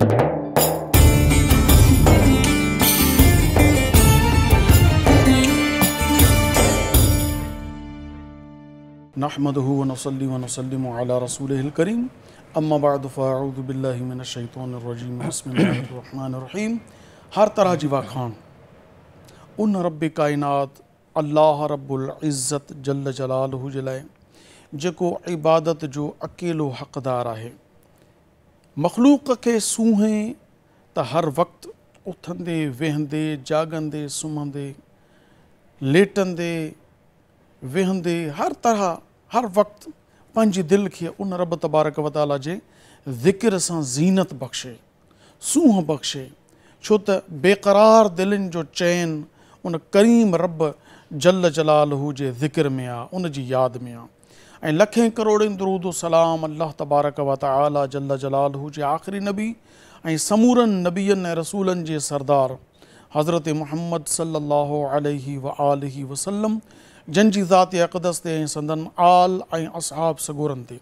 نحمده ونصلي ونسلم على رسوله الكريم اما بعد فاعوذ بالله من الشيطان الرجيم بسم الله الرحمن الرحيم هر طرح جوا خان ان رب کائنات اللہ رب العزت جل جلاله جلائے جکو عبادت جو اکیلو حقدار ہے मखलूक के सूहें तो हर वक्त उथंदे वेहंदे जागंदे सुम्हंदे लेटंदे वेहंदे हर तरह हर वक्त पंहिंजी दिल के उन रब तबारक वताला जे ज़िक्र सां ज़ीनत बख़्शे सूह बख़्शे छो त बेक़रार दिल जो चैन उन करीम रब जल जलाल जे ज़िक्र में आ उन याद में आ ऐं लखें करोड़नि दरूद सलाम अलाह तबारक व ताला जल जलालहू जे आख़िरी नबी ऐं समूरनि नबियनि ऐं रसूलनि सरदार हज़रत मुहम्मद सलाहु आलही वसलम जंहिंजी ज़ाती अक़दस ते संदन आल असहाब सगोरनि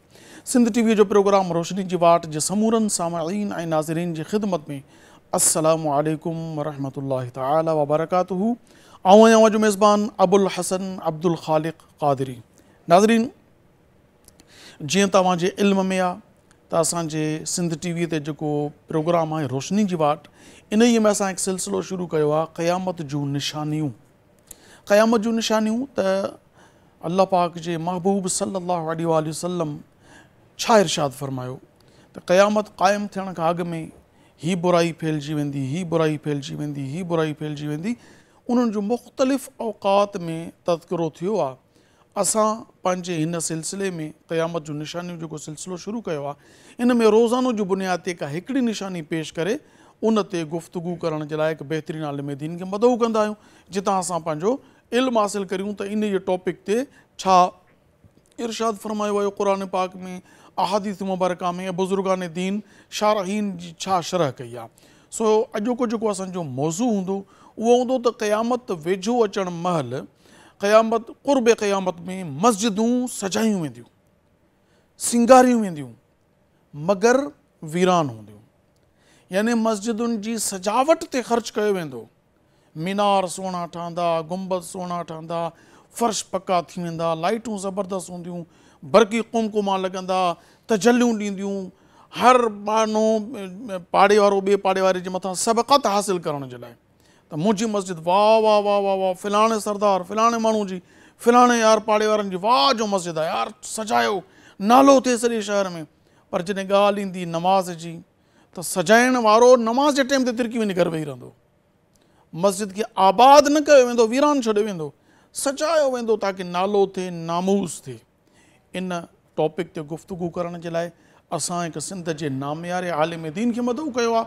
सिंध टीवीअ जो प्रोग्राम रोशनी की वाट जे समूरनि सामाइन ऐं नाज़रीन जी ख़िदमत में असलकुम वरहमल ताला वबरकातहू ऐं मेज़बान अबुल हसन अब्दुल ख़ालिक क़ादरी नाज़रीन जीअं तव्हांजे इल्म में आहे त असांजे सिंध टीवीअ ते जेको प्रोग्राम आहे रोशनी जी वाट इन ई में असां हिकु सिलसिलो शुरू कयो आहे क़यामत जूं निशानियूं क़यामत जूं निशानियूं त अलाह पाक जे महबूबु सली वसलम छा इर्शादु फ़रमायो त क़यामत क़ाइमु थियण खां अॻु में हीअ बुराई फैलिजी वेंदी हीअ बुराई फैलिजी वेंदी हीअ बुराई फैलिजी वेंदी उन्हनि जो मुख़्तलिफ़ औकात में ततकिरो थियो आहे असां पंहिंजे सिलसिले में क़यामत जो निशानियों जो सिलसिलो शुरू किया आहे इन में रोज़ानो जो बुनियाद ते का हिकिड़ी निशानी पेश करे उन ते गुफ़्तगु करण जे आलिम दीन के मदऊ कंदा जिता असो इल्म हासिल करूँ तो इन जे टॉपिक ते छा इर्शाद फरमायो वियो क़ुर पाक में अहादीत मुबारका में बुज़ुर्गान दीन शाराहीन जी शरह कई आहे सो अॼोको जेको असांजो मौज़ू हों वो हूंदो त क़यामत वेझो अचणु महिल क़यामत कुरबे क़यामत में मस्जिदूं सजायूं वेंदियूं सिंगारियूं वेंदियूं मगर वीरान हूंदियूं यानी मस्जिदुनि जी सजावट ते ख़र्चु कयो वेंदो मीनार सोणा ठहंदा गुंबद सोणा ठहंदा फर्श पका थी वेंदा लाइटूं ज़बरदस्त हूंदियूं बरक़ी कुमकुमा लॻंदा तजलियूं ॾींदियूं हर माण्हू पाड़े वारो ॿिए पाड़े वारे जे मथां सबक़त हासिलु करण जे लाइ तो मुंहिंजी मस्जिद वाह वाह वाह वाह वाह फलाणे सरदार फलाणे माण्हू जी फिलाने यार पाड़े वारनि जी वाह जो मस्जिद आहे यार सजायो नालो थे सॼे शहर में पर जॾहिं ॻाल्हि ईंदी नमाज़ जी त सजाइण वारो नमाज़ के टाइम ते तिरकी वञी करे वेही रहंदो मस्जिद के आबाद न कयो वेंदो वीरान छॾियो वेंदो सजायो वेंदो ताकि नालो थे नामूस थे इन टॉपिक ते गुफ़्तगु करण जे लाइ असां हिकु सिंध जे नाम्यारे आलिम दीन के मदऊ कयो आहे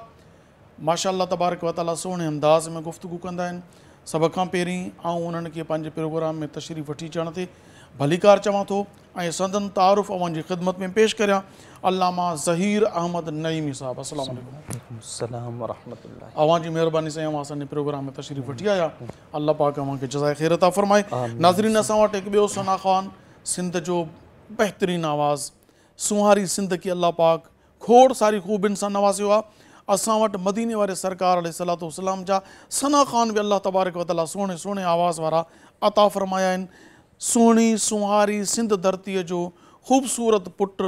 माशाला तबारक वाल सुहिणे अंदाज़ में गुफ़्तगु कह आहिनि सभ खां पहिरीं प्रोग्राम में तशरीफ़ वी अचण ते भलीकार चवां थो ऐं तारुफ़ अवां जी ख़िदमत में पेश करियां अलामा ज़हीर अहमद नईमी साहबु असलम अवां प्रोग्राम में तशरीफ़ वठी आया अल्लाह पाक अवांखे जज़ाए ख़ैरता फ़रमाए नाज़रीन असां वटि हिकु सना ख़ान सिंध जो बहितरीनु आवाज़ सुहारी सिंध की अल्लाह पाक खोड़ सारी ख़ूबियुनि सां नवाज़ियो आहे असां वटि मदीने वारे सरकार सलात वसलाम जा सना ख़ान भी अल्लाह तबारक वताला सुहिणे सुहिणे आवाज़ वा अता फ़रमाया आहिनि सुहारी सिंध धरती जो ख़ूबसूरत पुट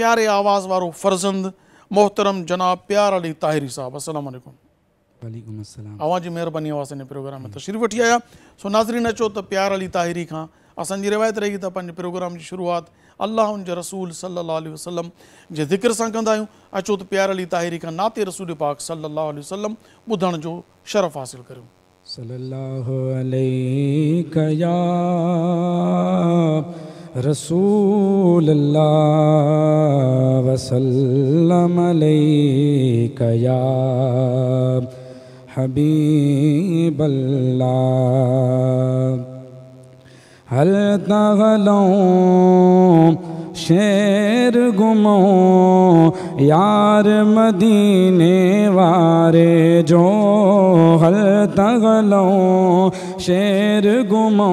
प्यारे आवाज़ वारो फ़र्ज़ंद मोहतरम जनाब प्यार अली ताहिरी साहब असलम आवाज़ आवाज़ हिन प्रोग्राम में तशरीफ़ वठी आया सो नाज़रीन अचो तो प्यार अली ताहिरी का असांजी रिवायत रही तो पंहिंजे प्रोग्राम जी शुरूआति अलाह हुन जे रसूल सलाहु वसलम जे जिक्र सां कंदा आहियूं अचो त अली ताहिरी खां नाते रसूल पाक सलाह ॿुधण जो शरफ़ हासिलु करियो هل تغلون शेर घुमो यार मदीने वारे जो हल तगलो शेर घुमो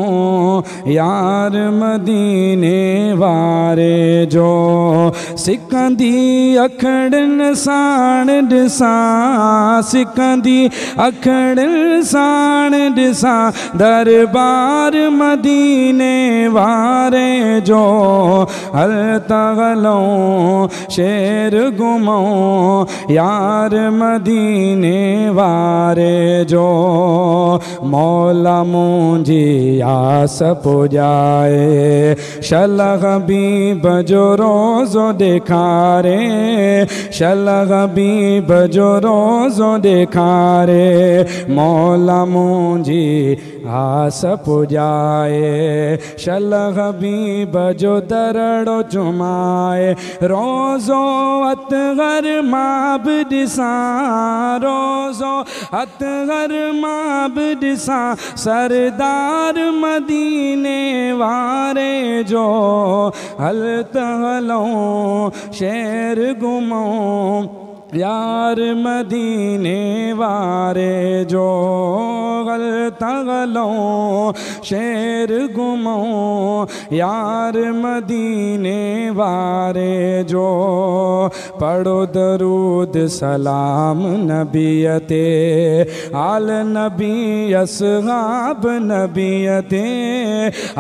यार मदीने वारे जो सिकंदी अखड़न साण ॾिसां सिकंदी अखड़न साण ॾिसां दरबार मदीने वारे जो तूं शेर घुमो यार मदीने वारे जो مولا मु आस पूॼाए साल कबी जो रोज़ो ॾेखारे शबीब जो रोज़ो ॾेखारे मौल मूं आस पूॼाए साल जो दरड़ो जुमाए रोज़ो घर माब ॾिसां रोज़ो घर माब ॾिसां सरदार मदीने वारे जो हल त शेर घुमो यार मदीने वारे जो मशगल तगलों शेर गुमो यार मदीने वारे जो पढ़ो दरूद सलाम नबीयते आल नबी गाब नबीयते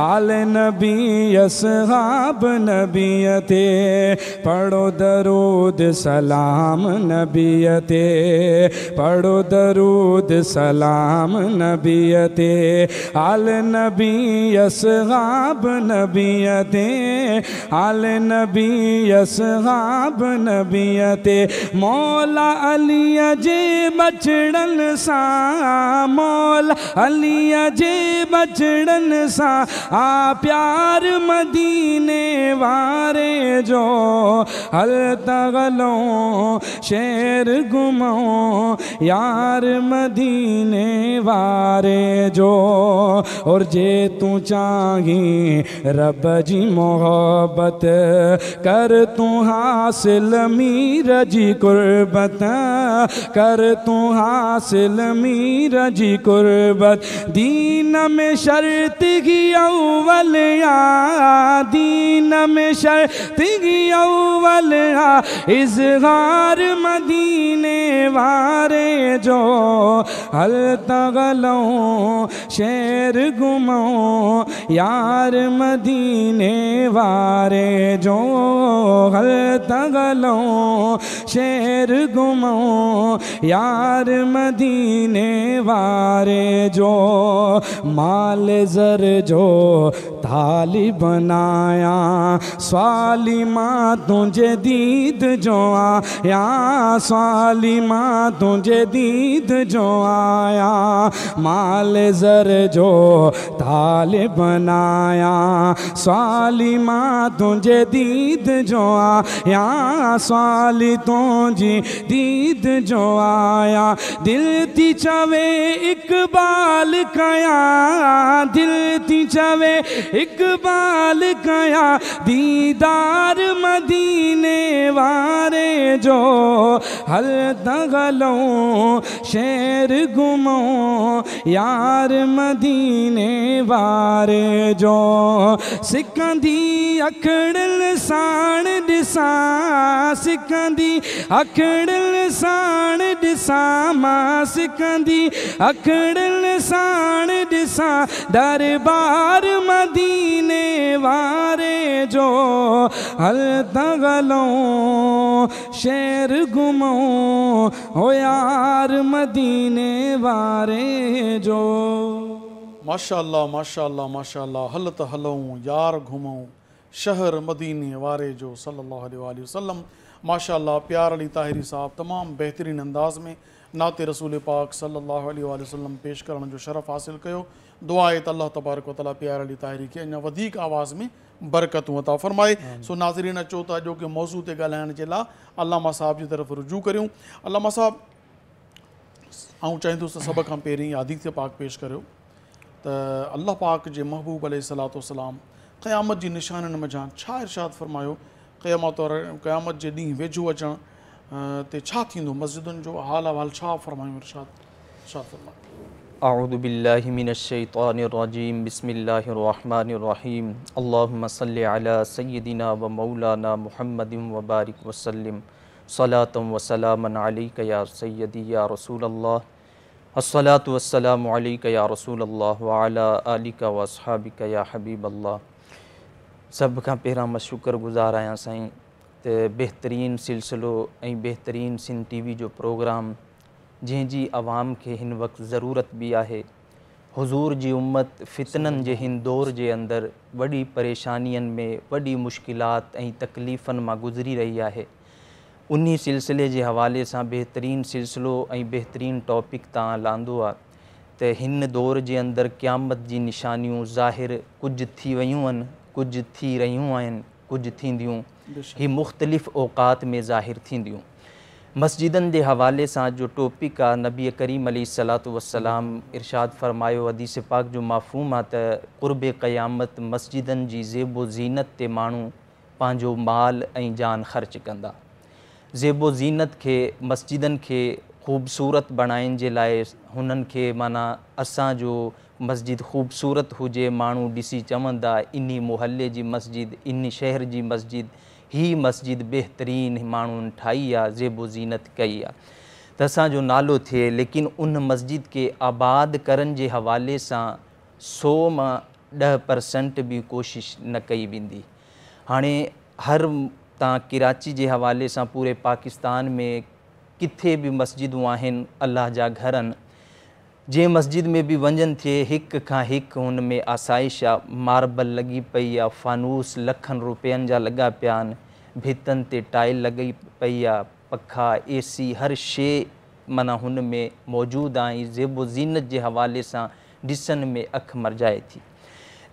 आल नबी गाब नबीयते पढ़ो दरूद सलाम नबीयते पढ़ो दरूद सलाम नबीते आल नबी असहाब नबीते आल नबी असहाब नबीते मौला अलीअ जे बचड़न सां मौला अलीअ जे बचड़न सां आ प्यार मदीने वारे जो हल तगलो शेर घुमो यार मदीने वारे मारे जो और जे तू चाही रब जी मोहब्बत कर तू हासिल मीर जी कुर्बत कर तू हासिल मीर जी कुर्बत दीन में शर्त की अवलिया दीन में शर्त की इस इजहार मदीन वारे जो हल तगलो शेर घुमो यार मदीने वारे जो हल तगलों शेर घुमो यार मदीने वारे जो माल जर जो थाली बनाया स्वाली माँ तुझे दीद जो आया स्वाली मां तुझे दीद जो आया माल जर जो ताल बनाया स्वाली मां तुझे दीद जो आया स्वाली तुझी दीद जो आया दिल ती चवे इकबाल कया दिल ती चवे इकबाल कया दीदार मदीने वारे जो हल्द दगलों शेर घुमो यार मदीने वारे जो सिकंदी अखड़ल साण ॾिसां सिकंदी अखड़ल साण ॾिसां मां सिकंदी अखड़ल साण ॾिसां दरबार मदीने वारे जो हल त गलो शेर घुमो हो यार मदीने वारे जो माशाल्लाह माशाल्लाह माशाल्लाह हल तो हलऊं यार घुमो शहर मदीने वारे जो सल्लल्लाहु अलैहि वसल्लम माशाल्लाह प्यार अली ताहिरी साहब तमाम बेहतरीन अंदाज़ में नाते रसूल पाक सल्लल्लाहु अलैहि वसल्लम पेश करण जो शरफ़ हासिल कयो दुआ तो अल्लाह तबारक ताली प्यार अली ताहिरी खे अञा वधीक आवाज़ में बरकतूं अता फ़रमाए सो नाज़रीन अचो त अॼोके मौज़ू ते ॻाल्हाइण जे लाइ अलामा साहब जी तरफ़ रुजू करियूं अलामा साहब ऐं चाहींदुसि त सभ खां पहिरीं आदित पाक पेश करियो त अलाह पाक जे महबूब अल सलातो सलाम क़यामत जी निशाननि मझां छा इर्शादु फ़र्मायो क़यामात क़यामत जे ॾींहुं वेझो अचणु ते छा थींदो मस्जिदुनि जो हाल अहवालु छा फ़रमायूं इर्शाद छा अरुदबिल्लिमिनशैतानरजीम बसमीम अल्लासल सैदिना व मौलाना महमद वबारक वसलम सलातम वसलामक या सैदी या रसूल असलात वसलामक या रसूल वालिका वसहाबिक या हबीब अल्ला सभ खां पहिरां मां शुक्रगुज़ार आहियां साईं त बहितरीनु सिलसिलो ऐं बहितरीनु सिन टी वी जो प्रोग्राम जंहिं जी आवाम के हिन वक़्तु ज़रूरत भी आहे हुज़ूर जी उमत फितननि जे हिन दौर जे अंदर वॾी परेशानियन में वॾी मुश्किलात ऐं तकलीफ़नि मां गुज़री रही आहे उन सिलसिले जे हवाले सां बेहतरीन सिलसिलो ऐं बहितरीन टॉपिक तव्हां लांदो आहे त हिन दौर जे अंदर क़यामत जी निशानियूं ज़ाहिर कुझु थी वियूं आहिनि कुझु थी रहियूं आहिनि कुझु थींदियूं हीअ मुख़्तलिफ़ औकात में ज़ाहिर थींदियूं मस्जिदन के हवाले से जो टॉपिक आ नबी करीम अली सलात वसलाम इरशाद फरमायो अदी पाक जो माफ़ूम आ तुर्ब क़यामत मस्जिदन की ज़ेबो ज़ीनत ते माण्हू पंहिंजो माल जान खर्च कंदा ज़ेबो ज़ीनत के मस्जिदन के ख़ूबसूरत बणाइण के लिए हुननि खे माना असांजो मस्जिद ख़ूबसूरत हुए माण्हू ॾिसी चवंदा इन्हीं मोहल्ले की मस्जिद इन्हीं शहर की मस्जिद हीअ मस्जिद बहितरीन माण्हुनि ठाही आहे ज़ेबो ज़ीनत कई आहे त असांजो नालो थिए लेकिन उन मस्जिद खे आबाद करण जे हवाले सां सौ मां ॾह परसेंट बि कोशिशि न कई वेंदी हाणे हर तव्हां कराची जे हवाले सां पूरे पाकिस्तान में किथे बि मस्जिदूं आहिनि अलाह जा घर आहिनि जे मस्जिद में भी वंजन थे हिक का हिक उन में आसाइश आ मार्बल लगी पई आ फ़ानूस लखन रुपयन जा लगा प्यान भितन ते टाइल लगी पई आ पखा ए सी हर शे मना हुन में मौजूद आई ज़ेबो ज़ीनत जे हवाले सा ॾिसण में अख मर जाए थी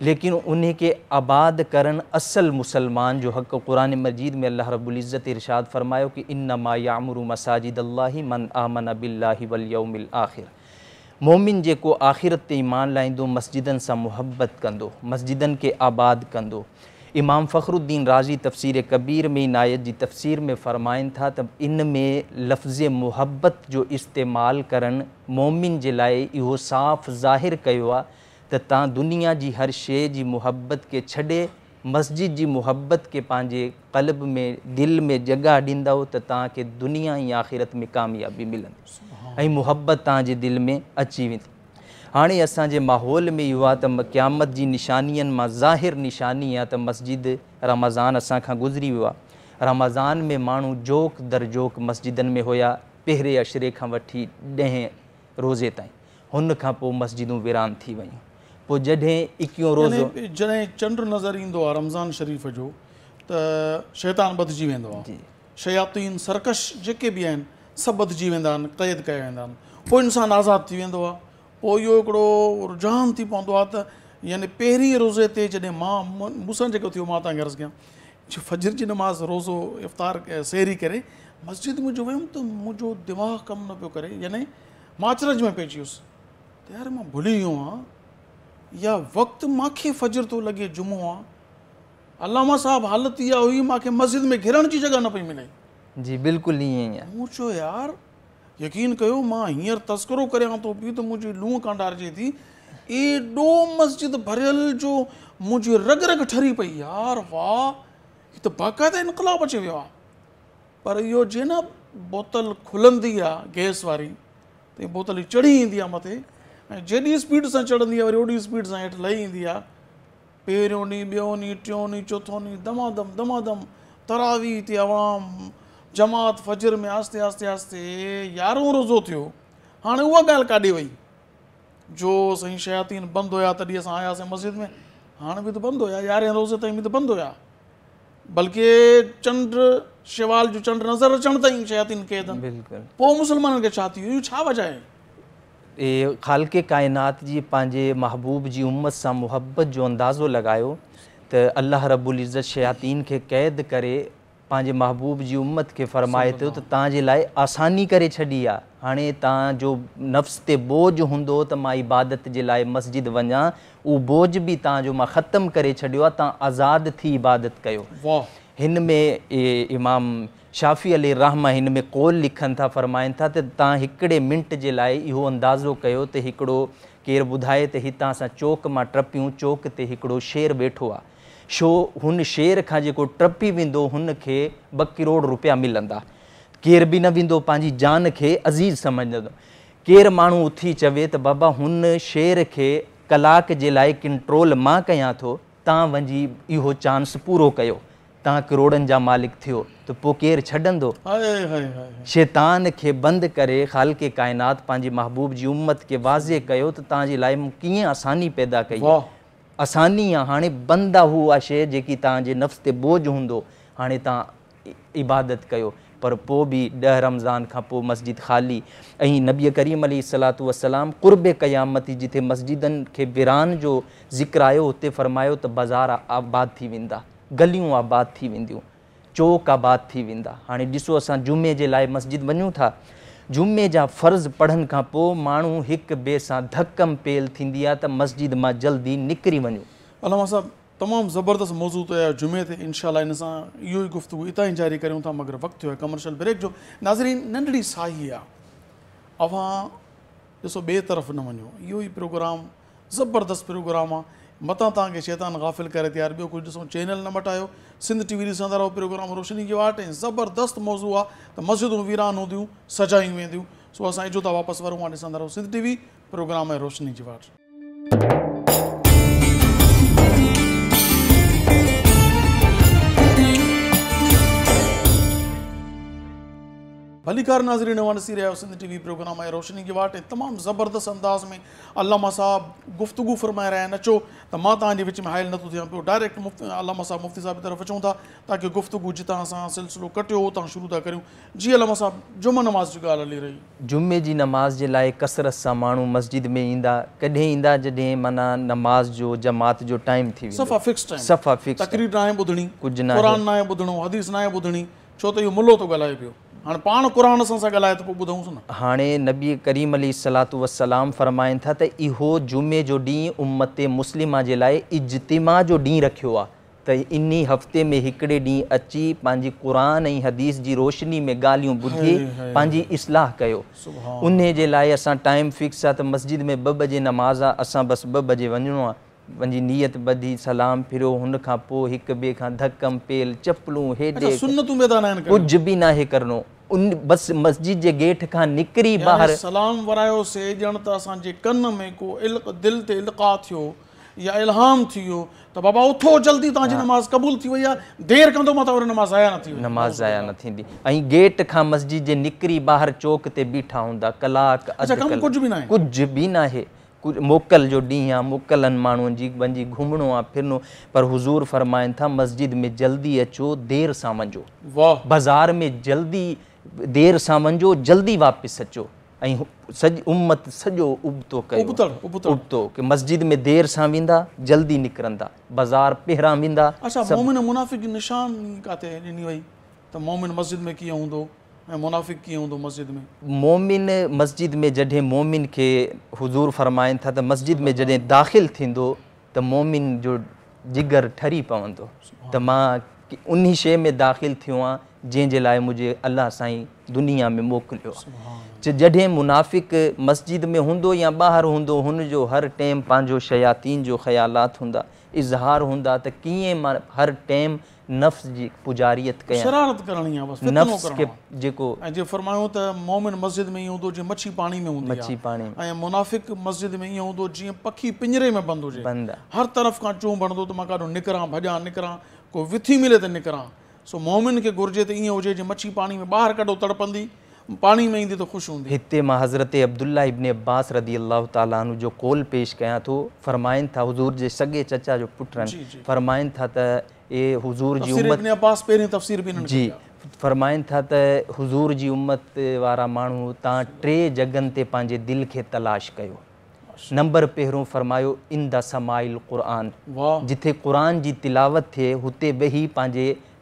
लेकिन उन्हें के आबाद करन असल मुसलमान जो हक़ कुरान मजीद में अल्लाह रबुल्ज़त इरशाद फरमायो कि इन नमा यामर मसाजिद अल्लाह मन आमन बिल्ला वलयमिल आखिर मोमिन जो आख़िरत ते ईमान लाहींदो मस्जिद से मुहब्बत कंदो मस्जिदनि के आबाद कंदो इमाम फ़खरुद्दीन राज़ी तफ़सीर कबीर में नायत की तफ़सीर में फ़रमाइनि था तब इन में लफ़्ज़ मुहबत जो इस्तेमाल करणु मोमिन के लिए इो साफ़ ज़ाहिर किया त दुनिया की हर शे की मुहब्बत के छे मस्जिद की मुहब्बत के पंहिंजे क़लब में दिल में जगह ॾींदव तो तव्हांखे दुनिया ऐं आख़िरत में कामयाबी मिलंदी ऐं मुहबत तव्हांजे दिलि में अची वेंदी हाणे असांजे माहौल में इहो आहे त क़यामत जी निशानीअनि मां ज़ाहिर निशानी आहे त मस्जिद रमज़ान असांखां गुज़री वियो आहे रमज़ान में माण्हू जोक दर जोक मस्जिदनि में हुया पहिरें अशरे खां वठी ॾहें रोज़े ताईं हुन खां पोइ मस्जिदूं विरान थी वियूं पोइ जॾहिं इकियो रोज़ो जॾहिं चंड नज़र ईंदो आहे रमज़ान शरीफ़ जो त शैतान बदजी वेंदो आहे शयातीन सर्कश जेके बि आहिनि सभु बदिजी वेंदा आहिनि क़ैद कया वेंदा आहिनि पोइ इंसानु आज़ादु थी वेंदो आहे पोइ इहो हिकिड़ो रुझान थी पवंदो आहे त यानी पहिरीं रोज़े ते जॾहिं मां मूंसां जेको थियो मां तव्हांखे अर्ज़ु कयां फजर जी नमाज़ रोज़ो इफ़्तार सहरी करे मस्जिद में जो वियुमि त मुंहिंजो दिमाग़ु कमु न पियो करे यानी मां अचरज में पइजी वियुसि त यार मां भुली वियो आहियां या वक़्तु मूंखे फजर थो तो लॻे जुमो आहे अलामा साहिबु हालति इहा हुई मूंखे मस्जिद में घिरण जी जॻह न पई मिले जी बिल्कुल नहीं है यार पूछो यार यकीन कयो मां हींअर तस्करो करियां हाँ थो तो पियो त तो मुंहिंजी लूह कंडारजे थी एॾो मस्जिद भरियल जो मुंहिंजी रग रग ठरी पई यार वाह हीअ त तो बाक़ाइदा इनकलाब अची वियो पर इहो जीअं न बोतल खुलंदी आहे गैस वारी त बोतल चढ़ी ईंदी आहे मथे ऐं स्पीड से चढ़ंदी आहे वरी ओॾी स्पीड से हेठि लही ईंदी आहे पहिरियों ॾींहुं ॿियों ॾींहुं टियों ॾींहुं चोथों ॾींहुं दमादम दमादम तरावी ते आवाम जमात फजर में आस्ते आस्ते आस्ते यारहों रोज़ो थो हाँ वह गाल काॾे वही जो सही शयातीन बंद हो तभी अस आया मस्जिद में हाँ भी तो बंद हो यारह रोज़े तीन भी त बंद हो बल्कि चंड शिवाल जो चंड नज़र अचान तीन शयातीन क़ैद बिल्कुल मुसलमान के खे छा थी वजह ए जी पंहिंजे महबूब जी उम्मत से मुहब्बत जो अंदाज़ो लगाया त अल्लाह रबुल इज़त शयातीन के क़ैद करे पंहिंजे महबूब जी उम्म खे फ़रमाए थो त तव्हांजे लाइ आसानी करे छॾी आहे हाणे तव्हांजो नफ़्स ते बोझ हूंदो त मां इबादत जे लाइ मस्जिद वञा उहा बोझ बि तव्हांजो मां ख़तमु करे छॾियो आहे तव्हां आज़ादु थी इबादत कयो हिन में इमाम शाफ़ी अली रहमा हिन में कोल लिखनि था फ़रमाइनि था त तव्हां हिकिड़े मिंट जे लाइ इहो अंदाज़ो कयो त हिकिड़ो केरु ॿुधाए त हितां सां चौक मां ट्रपियूं चौक ते हिकिड़ो शेर वेठो आहे छो हुन शेर खां जेको टपी वेंदो हुन खे ॿ किरोड़ रुपया मिलंदा केर बि न वेंदो पंहिंजी जान खे अज़ीज़ सम्झंदो केरु माण्हू उथी चवे त बाबा हुन शेर खे कलाक जे लाइ कंट्रोल मां कयां थो तव्हां वञी इहो चांस पूरो कयो तव्हां करोड़नि जा मालिक थियो त पोइ केरु छॾंदो शैतान खे बंदि करे ख़ालके काइनात पंहिंजे महबूब जी उमत खे वाज़े कयो त तव्हांजे लाइ कीअं आसानी पैदा कई आसानी आहे हाणे बंदि आहे उहा शइ जेकी तव्हांजे नफ़्स ते बोझ हूंदो हाणे तव्हां इबादत कयो पर पोइ बि ॾह रमज़ान खां पोइ मस्जिद ख़ाली ऐं नबीअ करीम अली सलातू वसलाम कुर्ब क़यामती जिथे मस्जिदनि खे विरान जो ज़िक्र आयो हुते फ़र्मायो त बाज़ार आबाद थी वेंदा गलियूं आबाद थी वेंदियूं चौक आबाद थी वेंदा हाणे ॾिसो असां जुमे जे लाइ मस्जिद वञूं था जुमे जा फ़र्ज़ पढ़ण खां पोइ माण्हू हिक ॿिए सां धकम पेल थींदी आहे त मस्जिद मां जल्दी निकिरी वञो अला साहिबु तमामु ज़बरदस्त मौज़ू त जुमे ते इनशा इन सां इहो ई गुफ़्तगु इतां ई जारी कयूं था मगर वक़्तु थियो आहे कमर्शल ब्रेक जो नाज़रीन नंढड़ी साही आहे अव्हां ॾिसो ॿिए तरफ़ न वञो इहो ई प्रोग्राम ज़बरदस्त प्रोग्राम आहे मतां तव्हांखे शैतान गाफ़िल करे तयारु ॿियो कुझु ॾिसो चैनल न मटायो सिंध टीवी वी ॾिसंदा रहो प्रोग्राम रोशनी की वाट ऐं ज़बरदस्तु मौज़ू आ तो मस्जिदों वीरान होंद सजायूं वेंदियूं सो असां इजो था वापसि वरूं रहो सिंध टीवी प्रोग्राम है रोशनी की वाट भलीकार नाजरीन वान सीरिया सिंध टी वी प्रोग्राम आहे रोशनी की वाट तमामु ज़बरदस्तु अंदाज़ में अलामा साहब गुफ़्तगु फ़रमाए रहा आहिनि अचो तो मां तव्हांजे विच में हायल नथो तो थियां डायरेक्ट मुफ़्त अलामा साहब मुफ़्ती साहब जी तरफ़ अचूं था ताकी गुफ़्तगु जितां असां सिलसिलो कटो उतां शुरू था करियूं जी अलामा साहब जुम्मे नमाज़ की ॻाल्हि हली रही जुमे जी नमाज़ जे लाइ कसरत से मू मस्जिद में इंदा कॾहिं ईंदा जॾहिं माना नमाज़ जो जमात जो टाइम थी सफ़ा फिक्स टाइम सफ़ा फिक्स तकरीर नाहे ॿुधणी कुझु न क़ुर नाहे ॿुधणो हदीस ना ॿुधणी छो तो इहो मुलो तो ॻाल्हाए हाणे नबी करीम अली सलातू वसलाम फ़रमाइनि था त इहो जुमे जो ॾींहुं उमत मुस्लिम जे लाइ इजतिमा जो ॾींहुं रखियो आहे त इन हफ़्ते में हिकिड़े ॾींहुं अची पंहिंजी क़ुर ऐं हदीस जी रोशनी में ॻाल्हियूं ॿुधी पंहिंजी इस्लाह कयो उन जे लाइ असां टाइम फिक्स आहे त मस्जिद में ॿ बजे नमाज़ आहे असां बसि ॿ बजे वञिणो आहे पंहिंजी नियत ॿधी सलाम फिरियो हुन खां पोइ हिक ॿिए खां धकम पेल धकमूं कुझु बि न आहे करिणो उन बस मस्जिद जे गेट खां निकिरी ॿाहिरि सलाम विरायोसीं ॼण त असांजे कन में को इल दिलि ते इल्का थियो या इल्हाम थी त बाबा उथो जल्दी तव्हांजी नमाज़ क़बूल थी वई आहे कंदो मां नमाज़ आया न थी नमाज़ आया न थींदी ऐं गेट खां मस्जिद जे निकिरी ॿाहिरि चौक ते बीठा हूंदा कलाक अच्छा, कुझु बि न आहे कुझु बि न आहे कुझु मोकल जो ॾींहुं आहे मोकलनि माण्हुनि जी वञी घुमिणो आहे फिरणो पर हुज़ूर फरमाइनि था मस्जिद में जल्दी अचो देर सां वञो वाह बाज़ारि में जल्दी देर सां मञो जल्दी वापसि अचो ऐं सॼी उम्मत सॼो उबतो करे उबतो कि मस्जिद में देर सां वेंदा जल्दी निकिरंदा बाज़ारि पहिरां वेंदा मोमिन मस्जिद में जॾहिं मोमिन खे हुज़ूर फ़रमाइनि था त मस्जिद में जॾहिं दाख़िल थींदो त मोमिन जो जिगर ठरी पवंदो त मां उन शइ में दाख़िल थियो जैसे लाइ मुंहिंजे अलाह साईं दुनिया में मोकिलियो जडे मुनाफ़िक मस्जिद में हों या बहर हों हुनजो हर टाइम पाँ शयातीन जो ख़्यालात हूंदा इज़हार हूंदा त हर टाइम नफ़्स की पुजारियत कयां मस्जिद में मच्छी पाणी में मच्छी पाणी मुनाफ़िक मस्जिद में ईअं हूंदो जीअं पखी पिंजरे में बंदि हुजे बंदि हर तरफ़ खां चूं भणंदो त मां काॾो निकिरां भॼां विथी मिले त निकिरां सो मोमिन खे घुरिजे त ईअं हुजे मच्छी पाणी में ॿाहिरि कढो तड़पंदी पाणी में ईंदी त ख़ुशि हूंदी हिते मां हज़रत अब्दुल्ला इब्न अब्बास रदी अलाह तालू जो कौल पेश कयां थो फरमाइनि था हुज़ूर जे सॻे चचा जो पुटु आहिनि था त इहे हुज़ूर जी उमत अब्बास पहिरीं तफ़सीर बि जी फरमाइनि था त हुज़ूर जी उमत वारा माण्हू तव्हां टे जॻहियुनि ते पंहिंजे दिलि खे तलाश कयो नंबर पहिरियों फरमायो इन द समाइल क़ुर जिथे क़ुर जी तिलावत थे हुते वेही पंहिंजे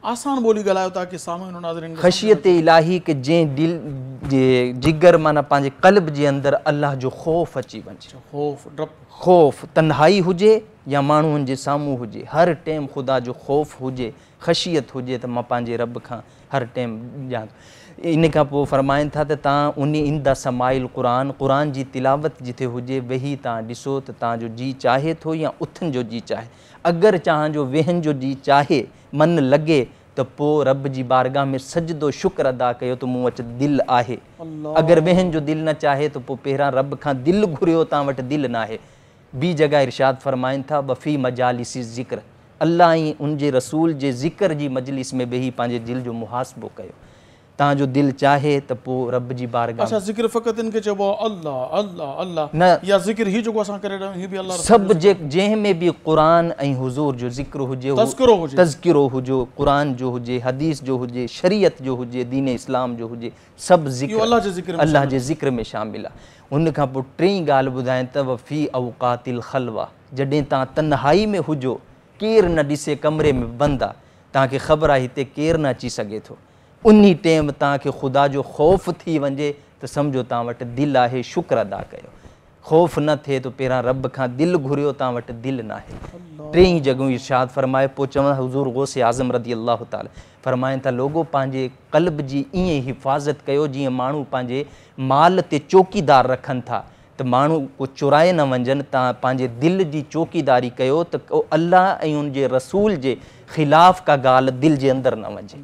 आसान बोली गलायो सामने नाज़रीन ख़शियत इलाही के जे दिल जे जिगर माना पंहिंजे कल्ब जे अंदर अल्लाह जो ख़ौफ़ अची खौफ डप खौफ तन्हाई हुजे या मानुन जे सामू हुजे हर टाइम ख़ुदा जो ख़ौफ़ हुजे ख़शियत हुजे त मां पंहिंजे रब खां हर टाइम ॾियां इन का पो फरमाइन था त तव्हां उन ईंदा समाइल कुरान कुरान जी तिलावत जिथे हुजे वही ता दिसो त ता जो जी चाहे थो या उथन जो जी चाहे अगर चाह जो वेहन जो जी चाहे मन लगे तो पोइ रब जी बारगाह में सजदो शुक्र अदा कयो त मूं वटि दिल आहे अगरि वेहन जो दिलि न चाहे तो पोइ पहिरां रब खां दिल घुरियो तव्हां वटि दिलि न आहे ॿी जॻह इरशाद फ़रमाइनि था बफ़ी मजालिसी ज़िक्र अलाह उन उनजे रसूल जे ज़िक्र जी मजलिस में वेही पंहिंजे दिलि जो मुहासिबो कयो तव्हां जो दिलि चाहे तो पो रब जी बारगाह असां ज़िक्र फ़क़त इन के चबो अल्लाह अल्लाह अल्लाह ना या ज़िक्र ही जो असा करे रहिया आहियूं ही बि अलाह सभु जे जंहिं में भी कुरान ए हुज़ूर जो ज़िक्र हो जे तज़किरो हुजे तज़किरो हुजे क़ुर जो हो जे हदीस जो हो जे शरीयत जो हो जे दीन इस्लाम जो हो जे सब ज़िक्र अल्लाह जे ज़िक्र अल्लाह जे ज़िक्र में शामिल आ उन का पो ट्री गाल ॿुधायां त वफ़ी औकातिल ख़लवा जडे ता तन्हाई में हुजो केर न दिसे कमरे में बंदा ताकि ख़बर आहे हिते केर न अची सके तो उन टेम तव्हांखे ख़ुदा जो ख़ौफ़ थी वञे त सम्झो तव्हां वटि दिलि आहे शुक्र अदा कयो ख़ौफ़ न थिए त पहिरां रब खां दिलि घुरियो तव्हां वटि दिलि न आहे टई जॻहियूं फरमाए पोइ चवनि हज़ूर गोस आज़म रज़ी अलाह फरमाइनि था लोगो पंहिंजे कल्ब जी ईअं हिफ़ाज़त कयो जीअं माण्हू पंहिंजे माल ते चौकीदार रखनि था त माण्हू को चुराए न वञनि तव्हां पंहिंजे दिलि जी चौकीदारी कयो त अलाह ऐं रसूल जे ख़िलाफ़ का ॻाल्हि दिलि जे अंदरि न वञे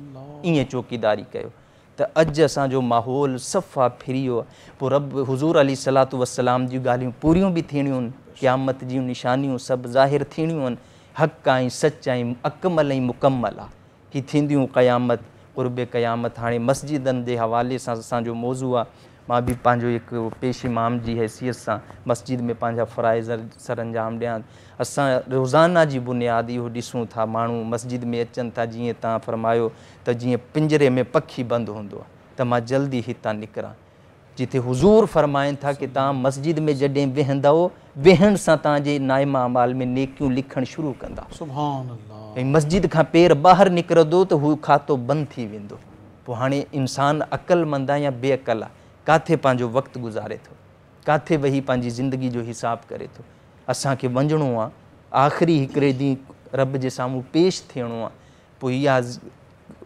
ईअं चौकीदारी कयो त अॼु असांजो माहौल सफ़ा फिरी वियो आहे पोइ रब हज़ूर अली सलात वसलाम जूं ॻाल्हियूं पूरियूं बि थियणियूं आहिनि क़यामत जूं निशानियूं सभु ज़ाहिर थियणियूं आहिनि हक़ ऐं सच ऐं अकमल ऐं मुकमल आहे ही थींदियूं क़यामत कुरब क़यामत हाणे मस्जिदनि जे हवाले सां असांजो मौज़ू आहे मां बि पंहिंजो हिकु पेशेमाम जी हैसियत सां मस्जिद में पंहिंजा फराइज़ सर अंजाम ॾियां असां रोज़ाना जी बुनियाद इहो ॾिसूं था माण्हू मस्जिद में अचनि था जीअं तव्हां फ़रमायो त जीअं पिंजरे में पखी बंदि हूंदो आहे त मां जल्दी हितां निकिरां जिते हुज़ूर फ़रमाइनि था की तव्हां मस्जिद में जॾहिं वेहंदव वेहण सां तव्हांजे नाइमा अमाल में नेकियूं लिखणु शुरू कंदा ऐं मस्जिद खां पेर ॿाहिरि निकिरंदो त हू खातो बंदि थी वेंदो पोइ हाणे इंसानु अक़लमंद आहे या बेअकल आहे किथे पंहिंजो वक़्तु गुज़ारे थो किथे वेही पंहिंजी ज़िंदगी जो हिसाबु करे थो असांखे वञिणो आहे आख़िरी हिकिड़े ॾींहुं रब जे साम्हूं पेश थियणो आहे पोइ इहा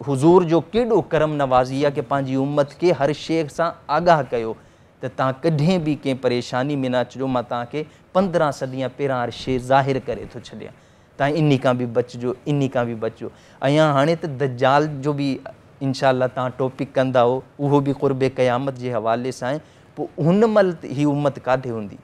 हुज़ूर जो केॾो करम नवाज़ी आहे की पंहिंजी उमत खे हर शइ सां आगाह कयो त तव्हां कॾहिं बि कंहिं परेशानी में न अचिजो मां तव्हांखे पंद्रहं स ॾींहं पहिरां हर शइ ज़ाहिर करे थो छॾियां तव्हां इन खां बि बचिजो इन खां बि बचो अञा हाणे त द ज़ाल जो बि इनशा तव्हां टॉपिक कंदा हुओ उहो बि क़ुरब क़यामत जे हवाले सां आहे पोइ हुन महिल ई उमत किथे हूंदी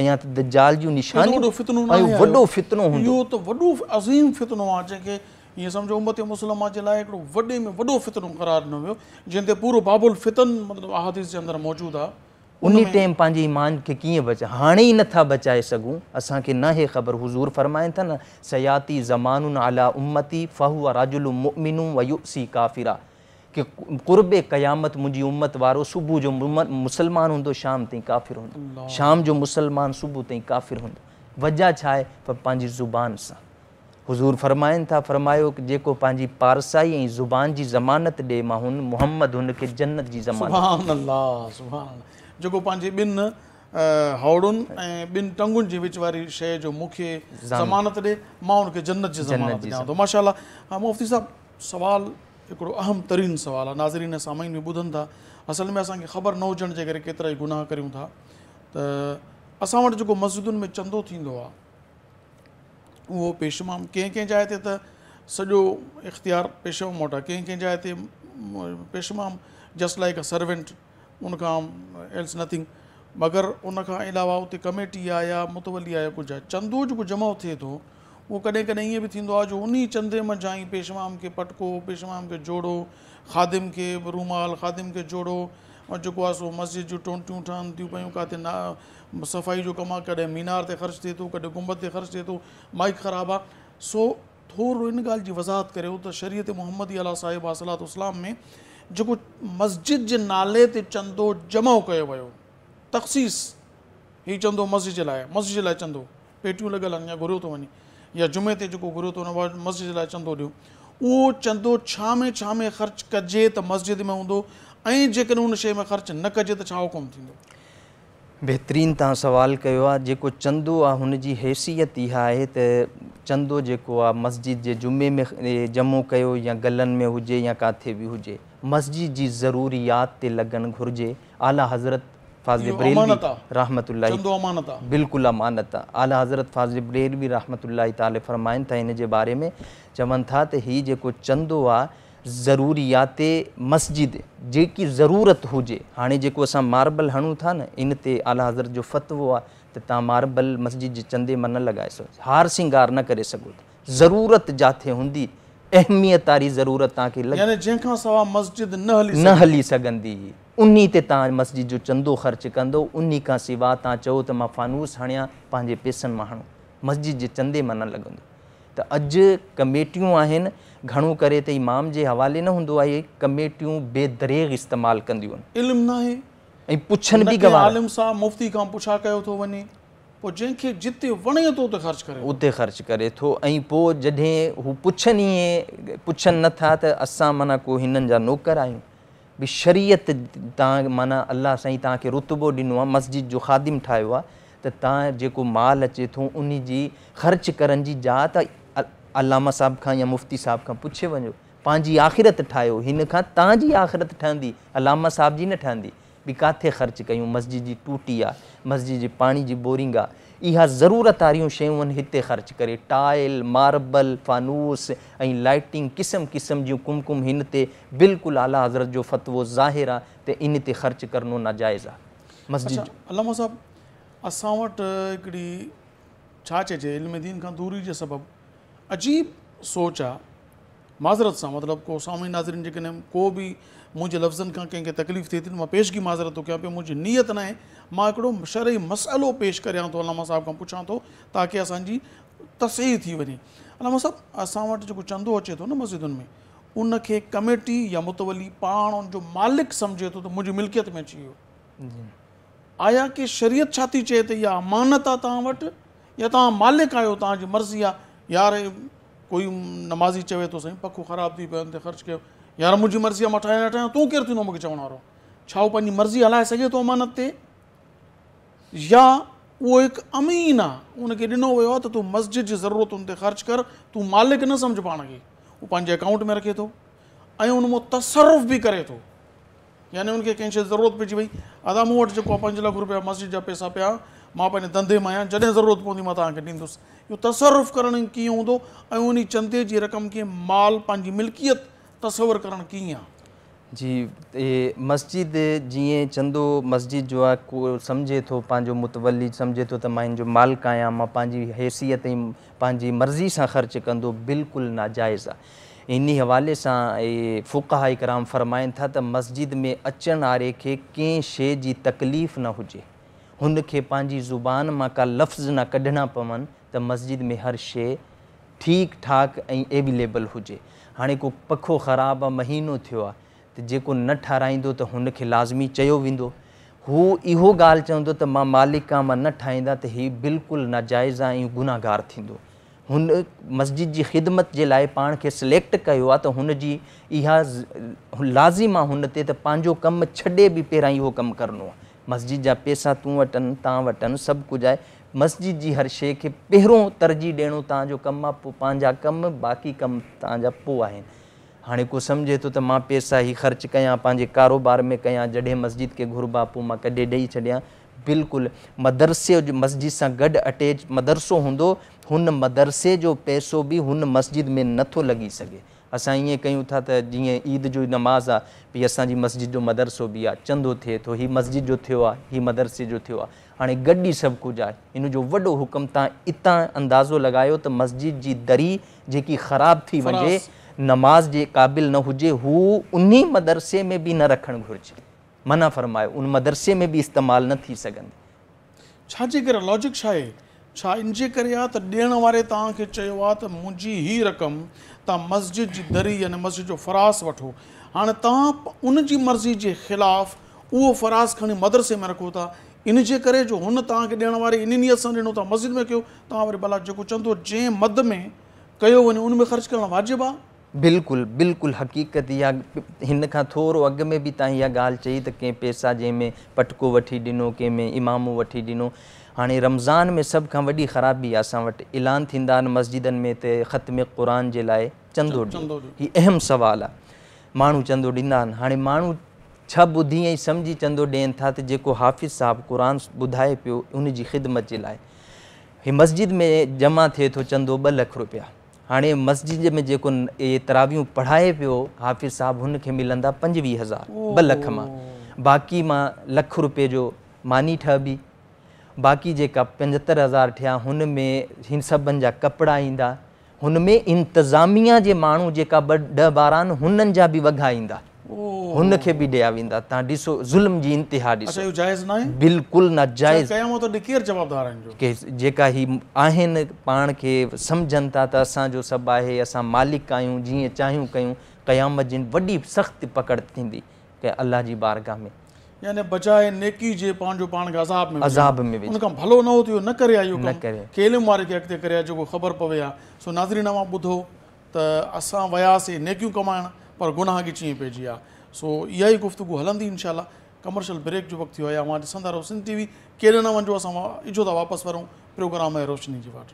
अञा त दज्जाल जूं निशानियूं वॾो ऐं वॾो फितनो हूंदो इहो त वॾो अज़ीम फितनो आहे जंहिंखे ईअं सम्झो उमत मुस्लमा जे लाइ हिकिड़ो वॾे में वॾो फितनो करार ॾिनो वियो जंहिं ते पूरो बाबुल फितन मतिलबु अहादीस जे अंदरि मौजूदु आहे उन टाइम पंहिंजे ईमान खे कीअं बचाए हाणे ई नथा बचाए सघूं असांखे न हे ख़बर हुज़ूर फ़रमाइनि था न सयाती ज़मानुनि आला उमती फ़हू राजुल मुमिनू वयुसी काफ़िरा कि कुरब क़यामत मुंहिंजी उमत वारो सुबुह जो मुसलमान हूंदो शाम ताईं काफ़िर हूंदो शाम जो मुसलमान सुबुह ताईं काफ़िर हूंदो वजह छा ज़ुबान से हुज़ूर फरमायन था फ़रमायो की जेको पंहिंजी पारसाई ज़ुबान जी ज़मानत ॾे मोहम्मद उनके जन्नत जी ज़मानत जेको पंहिंजी ॿिनि हावड़ुनि ऐं ॿिनि जो मूंखे ज़मानत ॾे मां हुनखे जन्नत जी ज़मानत ॾियां थो माशाला मुफ़्ती साहिबु सुवालु एक अहम तरीन सवाल आहे नाज़रीन सामाइन भी बुधन था असल में असांखे ख़बर न हुजण के करे केतिरा गुनाह करूँ था त असां वटि जेको में चंदो वो पेशमाम कें कें जाइ ते त इख़्तियार पेशम वोट आहे कें कंहिं जाइ पेशमाम जस्ट लाइक अ सर्वेंट उनखां एल्स नथिंग मगर उन अलावा उते कमेटी आहे या मुतवली आहे या चंदो जो जमा थे तो वो कॾहिं कॾहिं ईअं बि थींदो आहे जो उन में जाई पेशवाम खे पटको पेशवाम खे जोड़ो खादिम खे रूमाल खादिम खे जोड़ो ऐं जेको आहे सो मस्जिद जूं टोंटियूं ठहनि थियूं पियूं किथे ना सफ़ाई जो कमु आहे कॾहिं मीनार ते ख़र्चु थिए थो कॾहिं गुंबद ते ख़र्चु थिए थो माइक ख़राबु आहे सो थोरो इन ॻाल्हि जी वज़ाहत करियो त शरीयत मोहम्मद अला साहिब सलात इस्लाम में जेको मस्जिद जे नाले ते चंदो जमो कयो वियो तख़सीस हीउ चंदो मस्जिद जे लाइ मस्जिद जे लाइ चंदो पेटियूं लगल आहिनि या घुरियो थो वञे या जुमे ते जेको घुरियो तो मस्जिद लाइ चंदो ॾियो उहो चंदो छा में छा में ख़र्चु कजे त मस्जिद में हूंदो ऐं जेकॾहिं में खर्च न कजे त छा हुकुम थींदो बहितरीनु तव्हां सुवालु चंदो आहे हैसियत इहा आहे त चंदो जेको मस्जिद के जुमे में जमो कयो या गलन में हुए या किथे भी हुजे मस्जिद की ज़रूरियात लगन लॻणु आला हज़रत فاضل بریل بھی رحمت اللہ چندو امانتا بلکل امانتا آلہ حضرت فاضل بریل بھی رحمت اللہ تعالی فرمائن تھا انہیں جے بارے میں چون تھا تے ہی جے کو چندو آ ضروریات مسجد جے کی ضرورت ہو جے ہانے جے کو اسا ماربل ہنو تھا نا ان تے آلہ حضرت جو فتو آ تے تا ماربل مسجد جے چندے منہ لگائے سو ہار سنگار نہ کرے سکو ضرورت جاتے ہندی अहमियत वारी ज़रूरत तव्हांखे न हली सघंदी उन ते तव्हां मस्जिद जो चंदो ख़र्च कंदो उन खां सवाइ तव्हां चओ त मां फानूस हणिया पंहिंजे पैसनि मां हणो मस्जिद जे चंदे मां न लॻंदो त अॼु कमेटियूं आहिनि घणो करे त इमाम जे हवाले न हूंदो आहे कमेटियूं बेदरेग इस्तेमालु कंदियूं आहिनि ऐं पुछनि बि पोइ जंहिंखे जिते वणे थो उते ख़र्चु करे उते ख़र्चु करे थो ऐं पोइ जॾहिं हू पुछनि ईअं पुछनि नथा त असां माना को हिननि जा नौकर आहियूं भई शरीयत तव्हां माना अलाह साईं तव्हांखे रुतबो ॾिनो आहे मस्जिद जो ख़ादिम ठाहियो आहे त तव्हां जेको माल अचे थो उन जी ख़र्चु करण जी जात अल अलामा साहिब खां या मुफ़्ती साहिब खां पुछे वञो पंहिंजी आख़िरत ठाहियो हिन खां तव्हांजी आख़िरत ठहंदी अलामा साहिब जी न ठहंदी बि किथे ख़र्चु कयूं मस्जिद जी टूटी आहे मस्जिद जी पाणी जी बोरिंग आहे इहा ज़रूरत वारियूं शयूं आहिनि हिते ख़र्चु करे टाइल मार्बल फानूस ऐं लाइटिंग क़िस्म क़िस्म जूं कुमकुम हिन ते बिल्कुलु आला हज़रत जो फ़तवो ज़ाहिर आहे त इन ते ख़र्चु करिणो नाजाइज़ आहे मस्जिद अलाम साहब असां वटि हिकिड़ी छा चइजे इल्म दीन खां दूरी जे सबबु अजीब सोच आहे माज़रत सां मतिलबु को को नाज़रीन जेकॾहिं बि मुझे लफ्ज़न का कंहिंखे तकलीफ़ थे थी मां पेश की माज़रत थो कयां पियो मुंहिंजी नीयत न आहे मां हिकिड़ो शरई मसालो पेश करियां थो तो अलामा साहिब खां पुछां थो तो, ताकी असांजी तसही थी वञे अलामा साहिबु असां वटि जेको चंदो अचे थो न मस्जिदुनि में उनखे कमेटी या मुतवली पाण उनजो मालिक सम्झे थो त मुंहिंजी मिल्कियत में अची वियो आया की शरीयत छा थी चए त इहा अमानत आहे तव्हां वटि या तव्हां मालिक आहियो तव्हांजी मर्ज़ी आहे यार कोई नमाज़ी चवे थो साईं पखो ख़राबु थी पियो हिन ते ख़र्चु कयो यार मुंहिंजी मर्ज़ी आहे मां ठाहे न ठाहियां तूं केरु थींदो मूंखे चवण वारो छा उहो मर्ज़ी हलाए सघे थो तो अमानत ते या वो एक अमीन आहे उनखे ॾिनो वियो आहे तो मस्जिद जी ज़रूरतुनि ते ख़र्च कर तू मालिक न समझ पाण खे उहो पंहिंजे अकाउंट में रखे तो ऐं उन मां तसरफ़ बि करे थो तो। यानी उनखे कंहिं शइ ज़रूरत पइजी वई अदा मूं वटि जेको आहे पंज रुपया मस्जिद जा पैसा पिया मां पंहिंजे धंधे में आया जॾहिं ज़रूरत पवंदी मां तव्हांखे ॾींदुसि इहो तसरफ़ करणु कीअं हूंदो ऐं उन चंदे जी रक़म के माल पंहिंजी मिल्कियत तस्वर करणु कीअं जी त मस्जिद जीअं चंदो मस्जिद जो आहे को सम्झे थो पंहिंजो मुतवली सम्झे थो त मां हिन जो मालिक आहियां मां पंहिंजी हैसियत ऐं पंहिंजी मर्ज़ी सां ख़र्चु कंदो बिल्कुलु ना जाइज़ आहे इन्हीअ हवाले सां ऐं फुका इकराम फरमाइनि था त मस्जिद में अचण वारे खे कंहिं शइ जी तकलीफ़ न हुजे हुन पंहिंजी ज़ुबान मां का लफ़्ज़ न कढिणा पवनि त मस्जिद में हर शइ ठीकु ठाक ऐं एविलेबल हुजे हाणे को पखो ख़राबु आहे महीनो थियो आहे त जेको न ठाराईंदो त हुनखे लाज़मी चयो वेंदो हू इहो ॻाल्हि चवंदो त मां मालिक मालिका मां न ठाहींदा त हीउ बिल्कुलु नाजाइज़ आहे ऐं गुनाहगार थींदो हुन मस्जिद जी ख़िदमत जे लाइ पाण खे सिलेक्ट कयो आहे त हुनजी इहा लाज़िम आहे हुन ते त पंहिंजो कमु छॾे बि पहिरां इहो कमु करिणो आहे मस्जिद जा पैसा तूं वटनि तव्हां वटि आहिनि सभु कुझु आहे मस्जिद जी हर शइ खे पहिरों तरजीह ॾियणो तव्हांजो कमु आहे पोइ पंहिंजा कमु बाक़ी कम तव्हांजा पोइ आहिनि हाणे को सम्झे थो त मां पैसा ई ख़र्चु कयां पंहिंजे कारोबार में कयां जॾहिं मस्जिद खे घुरिबा पोइ मां कॾहिं ॾेई छॾियां बिल्कुलु मदरसे जो मस्जिद सां गॾु अटैच मदरसो हूंदो हुन मदरसे जो पैसो बि हुन मस्जिद में नथो लॻी सघे असां ईअं कयूं था त जीअं ईद जो नमाज़ आहे भई असांजी मस्जिद जो मदरसो बि आहे चंदो थिए थो हीउ मस्जिद जो थियो आहे हीअ मदरसे जो थियो आहे हाणे गॾु ई सभु कुझु आहे इन जो वॾो हुकुम तव्हां इतां अंदाज़ो लॻायो त मस्जिद जी दरी जेकी ख़राबु थी वञे नमाज़ जे क़ाबिल न हुजे हू उन मदरसे में बि न रखणु घुरिजे मना फरमायो उन मदरसे में बि इस्तेमालु न थी सघंदो छाजे करे लॉजिक छा आहे छा करे आहे त ॾियण वारे तव्हांखे चयो आहे त मुंहिंजी रक़म तव्हां मस्जिद जी दरी यानी मस्जिद जो फरास वठो हाणे तव्हां मर्ज़ी जे ख़िलाफ़ु उहो फरास खणी मदरसे में रखो था इनजे करे जो हुन तव्हांखे ॾियण वारी मस्जिद में कयो तव्हां वरी भला जेको चवंदो जंहिं मद में कयो वञे करणु वाजिबु आहे बिल्कुलु बिल्कुलु हक़ीक़त इहा हिन खां थोरो अॻु में बि तव्हां इहा ॻाल्हि चई त कंहिं पैसा जंहिंमें पटको वठी ॾिनो कंहिंमें इमामूं वठी ॾिनो हाणे रमज़ान में सभु खां वॾी ख़राबी आहे असां वटि ऐलान थींदा आहिनि मस्जिदनि में त ख़तम क़ुर जे लाइ चंदो ॾींदो हीउ अहम सवालु आहे माण्हू चंदो ॾींदा आहिनि हाणे माण्हू छह ॿुधी ऐं सम्झी चंदो ॾियनि था त जेको हाफ़िज़ साहिबु क़ुर ॿुधाए पियो हुन जी ख़िदमत जे लाइ हे मस्जिद में जमा थिए थो चंदो ॿ लख रुपया हाणे मस्जिद में जेको इहे तरावियूं पढ़ाए पियो हाफ़िज़ साहबु हुनखे मिलंदा पंजवीह हज़ार ॿ लख मां बाक़ी मां लख रुपए जो मानी ठहबी बाक़ी जेका पंजहतरि हज़ार थिया हुन में हिन सभिनि जा कपिड़ा ईंदा हुन में इंतिज़ामिया जे माण्हू जेका ॿ ॾह ॿार आहिनि हुननि जा बि वॻा ईंदा ظلم اچھا جائز हुनखे बि ॾिया वेंदा तव्हां ॾिसो जेका ही आहिनि पाण खे सम्झनि था त असांजो सभु आहे असां मालिक आहियूं जीअं चाहियूं कयूं क़यामत वॾी सख़्ती पकड़ थींदी अलाह जी बारगाह में पर गुनाह की चीं पइजी आहे सो यही गुफ़्तगु हलंदी इनशाला कमर्शियल ब्रेक जो वक़्तु थियो आहे अवां ॾिसंदा सिंध टीवी केॾे न वञिजो असां इजो था वापसि वरूं प्रोग्राम आहे रोशनी जी वाट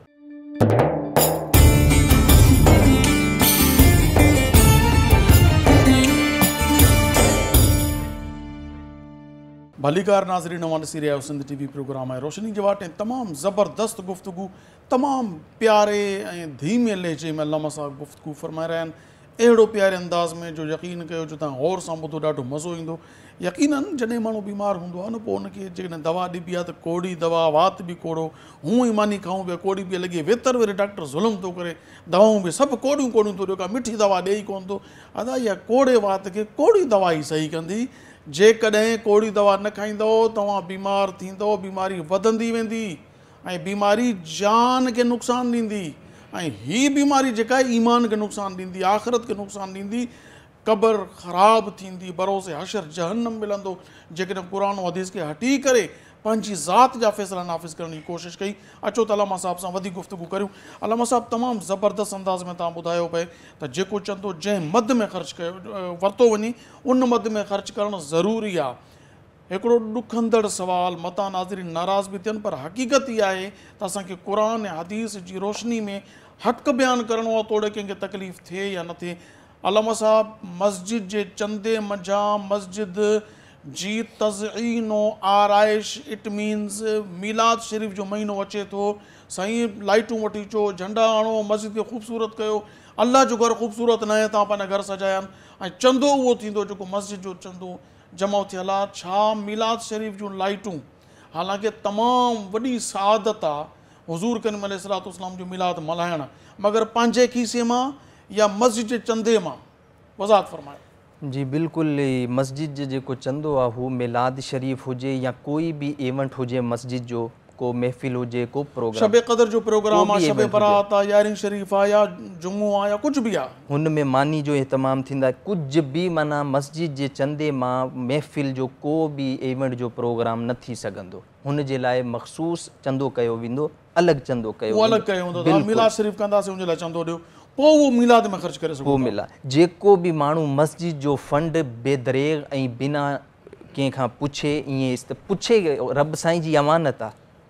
भलीकार नाज़रीन नवां ॾिसी रहिया सिंध टी प्रोग्राम है रोशनी के वाट ऐं ज़बरदस्त गुफ़्तगु तमाम प्यारे ऐं धीमे लहजे में अलामा सां गुफ़्तगु फ़रमाए रहिया आहिनि अड़ो प्यारे अंदाज़ में जो यकीन कयो जो तौर गौर मज़ो इन यकीन जैसे मूल बीमार हों के दवा डिबी आ कोड़ी दवा वात भी कोड़ो हूँ ही मानी खाऊँ पे कोड़ी बि लगे वेतर वे डॉक्टर ज़ुल्म तो करें दवाओं भी सब कोड़ी कोड़ी तो रोका का मिठी दवा दे ही को अदा यह कोड़े वात के कोड़ी दवा ही सही की जेकॾहिं कोड़ी दवा न खाईंदव तीमार बीमार बीमारी वधंदी वी बीमारी जान के नुकसान दींदी हि बीमारी जो ईमान के नुकसान ॾींदी आख़िरत के नुकसान ॾींदी क़बर खराब थी भरोसे हशर जहन मिलो जुरान क़ुर हदीस के हटी कर पंहिंजी ज़ात जा फैसला नाफ़िज़ करण की कोशिश कई अचो तो अलामा साहब सां वधीक गुफ़्तगु करूँ अलामा साहब तमाम ज़बरदस्त अंदाज़ में तुम ॿुधायो पे तो जो चवंदो जै मद में खर्च वरतो वरितो उन मद में खर्च करणु ज़रूरी आ हिकिड़ो ॾुखंदड़ सवाल मता नाज़रीन नाराज़ भी थियनि पर हक़ीक़त इहा है त असांखे क़ुर हदीस की रोशनी में हक़ बयान करिणो तोड़े कंहिंखे तकलीफ़ थे या न थे अलम साहब मस्जिद के चंदे मज़ा मस्जिद जी तज़ीनो आरइश इट मीन्स मीलाद शरीफ़ जो महीनो अचे तो सही लाइटू वी अचो झंडा आणो मस्जिद के ख़ूबसूरत कर अल्लाह जो घर ख़ूबसूरत ना आहे तव्हां पंहिंजा घर सजाया आहिनि ऐं चंदो उहो थींदो जेको मस्जिद जो चंदो जमा थियल मिलाद शरीफ़ जो लाइटू हालांकि तमाम वही सआदत आ हज़ूर मल अलातलाम जो मिलाद मल्हण मगर पां खीसे में या मस्जिद के चंदे मां वज़ात फरमाए जी बिल्कुल मस्जिद जो चंदो आ मिलाद शरीफ़ हो या कोई भी इवेंट हो मस्जिद जो मानी जो इहमामु थींदो आहे कुझु बि मस्जिद जे चंदो मां महफ़िल जो को बि इवेंट जो प्रोग्राम न थी सघंदो हुनजे लाइ मखसूस चंदो कयो वेंदो अलॻि चंदो कयो जेको बि माण्हू मस्जिद जो फंड बेदरे ऐं बिना कंहिंखां पुछे ईअं पुछे रब साईं जी अमानत आहे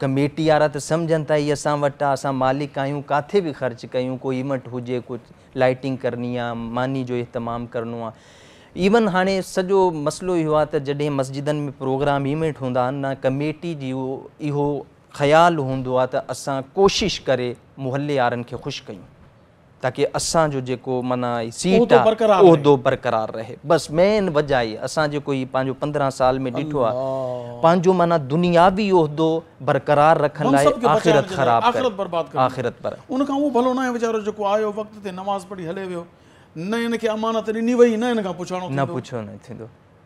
कमेटी वारा त सम्झनि था असां वटि असां मालिक आहियूं किथे बि ख़र्चु कयूं कोई ईवेंट हुजे कोई लाइटिंग करणी आहे मानी जो इह्तमामु करणो आहे इवन हाणे सॼो मसिलो इहो आहे त जॾहिं मस्जिदनि में प्रोग्राम ईवेंट हूंदा आहिनि न कमेटी जी उहो इहो ख़्यालु हूंदो आहे त असां कोशिशि करे मोहल्ले वारनि खे ख़ुशि कयूं ताकी असांजो जेको माना असां असो पंहिंजो पंद्रह साल में ॾिठो आहे पंहिंजो माना